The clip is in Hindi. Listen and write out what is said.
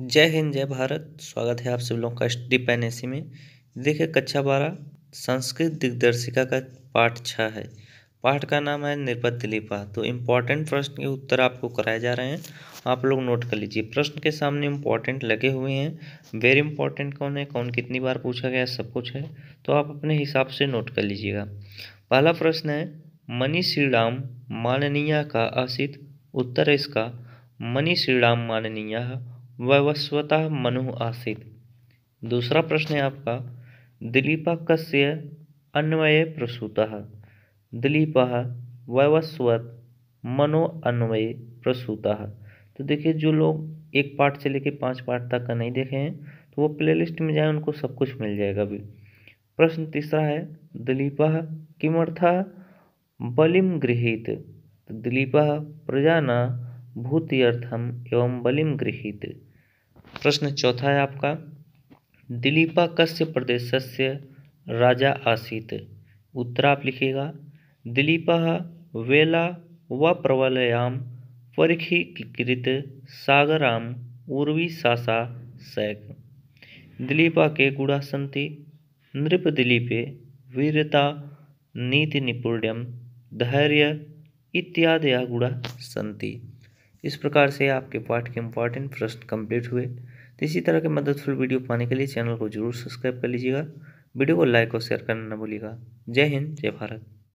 जय हिंद जय भारत स्वागत है आप सब लोगों का स्टडी पेन एसी में देखिए कक्षा बारह संस्कृत दिग्दर्शिका का पाठ छः है पाठ का नाम है निर्पत लिपा तो इम्पॉर्टेंट प्रश्न के उत्तर आपको कराए जा रहे हैं आप लोग नोट कर लीजिए प्रश्न के सामने इम्पॉर्टेंट लगे हुए हैं वेरी इंपॉर्टेंट कौन है कौन कितनी बार पूछा गया सब कुछ है तो आप अपने हिसाब से नोट कर लीजिएगा पहला प्रश्न है मनी श्रीराम माननीय का असित उत्तर इसका मनी श्रीराम माननीय वह मनु आसित दूसरा प्रश्न है आपका दिलीप कस्य अन्वय प्रसूत दिलीप वस्वत मनो अन्वय प्रसूत तो देखिए जो लोग एक पार्ट से लेके पांच पार्ट तक का नहीं देखे हैं तो वो प्लेलिस्ट में जाए उनको सब कुछ मिल जाएगा अभी प्रश्न तीसरा है दिलीप किमर्थ बलिम तो दिलीप प्रजाना भूत्यर्थम एवं बलिम गृहीत प्रश्न चौथा है आपका दिलीपा कस्य प्रदेश से राजा आसीत उत्तर आप लिखेगा दिलीपा वेला व प्रवलयाम परिखीकृत सागराम उर्वी सासा सैक दिलीपा के गुड़ा संति नृप दिलीपे वीरता नीति निपुण्यम धैर्य इत्यादि गुड़ा संति इस प्रकार से आपके पाठ के इम्पॉर्टेंट प्रश्न कंप्लीट हुए तो इसी तरह के मददफुल वीडियो पाने के लिए चैनल को जरूर सब्सक्राइब कर लीजिएगा वीडियो को लाइक और शेयर करना न भूलिएगा जय हिंद जय भारत